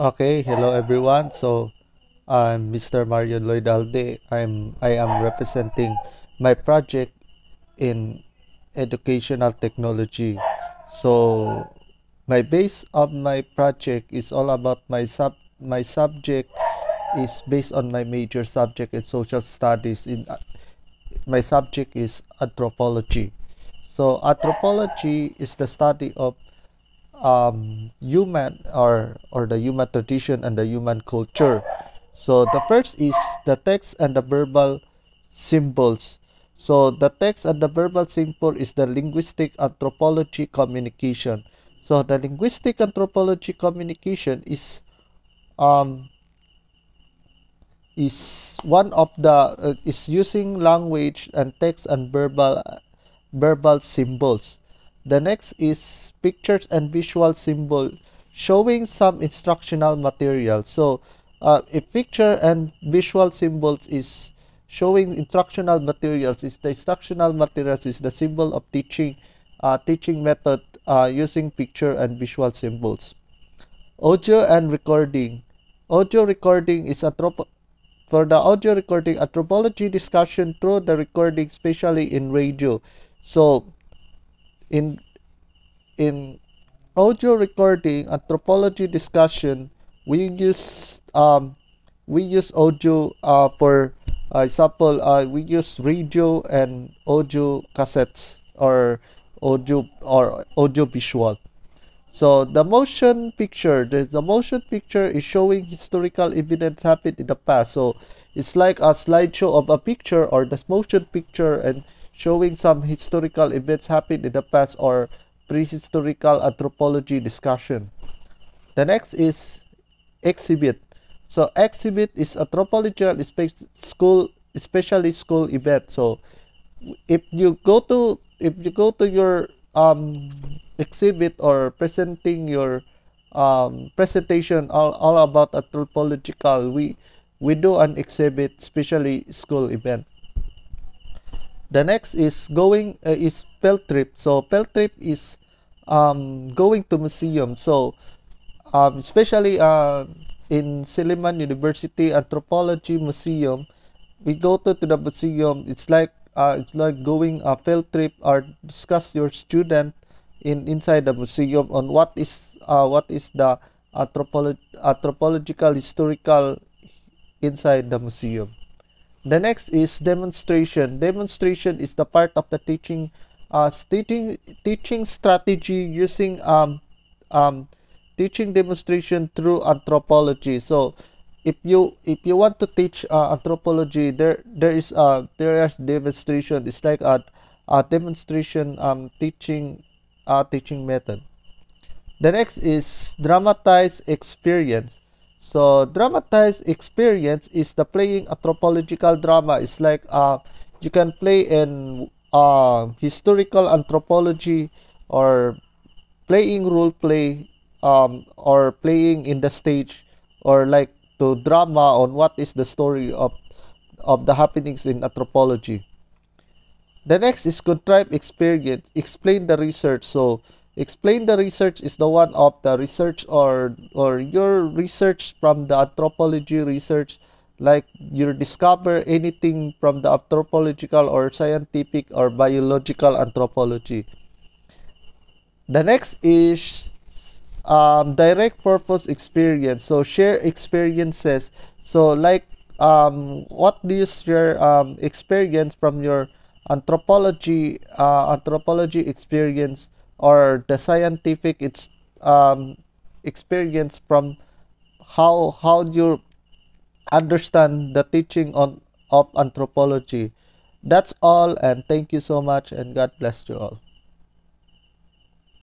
Okay, hello everyone. So I'm Mr. Mario Loidalde. I'm I am representing my project in educational technology. So my base of my project is all about my sub my subject is based on my major subject in social studies in uh, my subject is anthropology so anthropology is the study of um, human or or the human tradition and the human culture. So the first is the text and the verbal symbols. So the text and the verbal symbol is the linguistic anthropology communication. So the linguistic anthropology communication is um, is one of the uh, is using language and text and verbal verbal symbols the next is pictures and visual symbol showing some instructional material. So uh, a picture and visual symbols is showing instructional materials is the instructional materials is the symbol of teaching uh, teaching method uh, using picture and visual symbols. Audio and recording. Audio recording is trope for the audio recording anthropology discussion through the recording, especially in radio. So in, in audio recording anthropology discussion, we use um, we use audio uh, for uh, example uh, we use radio and audio cassettes or audio or audio visual. So the motion picture, the, the motion picture is showing historical events happened in the past. So it's like a slideshow of a picture or the motion picture and showing some historical events happened in the past or prehistorical anthropology discussion. The next is exhibit. So exhibit is anthropological school, especially school event. So if you go to if you go to your um, exhibit or presenting your um, presentation all, all about anthropological, we we do an exhibit, especially school event the next is going uh, is field trip so field trip is um, going to museum so um, especially uh, in Silliman University Anthropology Museum we go to, to the museum it's like uh, it's like going a field trip or discuss your student in inside the museum on what is uh, what is the anthropolo- anthropological historical inside the museum the next is demonstration. Demonstration is the part of the teaching uh, teaching, teaching strategy using um, um, teaching demonstration through anthropology. So if you if you want to teach uh, anthropology there there is uh there is demonstration it's like a, a demonstration um teaching uh teaching method the next is dramatized experience so dramatized experience is the playing anthropological drama. It's like uh, you can play in uh, historical anthropology or playing role play um, or playing in the stage or like to drama on what is the story of of the happenings in anthropology. The next is contrived experience. Explain the research. So Explain the research is the one of the research or or your research from the anthropology research like you discover anything from the anthropological or scientific or biological anthropology. The next is um, direct purpose experience. So share experiences. So like um, what do you share um, experience from your anthropology uh, anthropology experience or the scientific it's um, experience from how how you understand the teaching on of anthropology that's all and thank you so much and god bless you all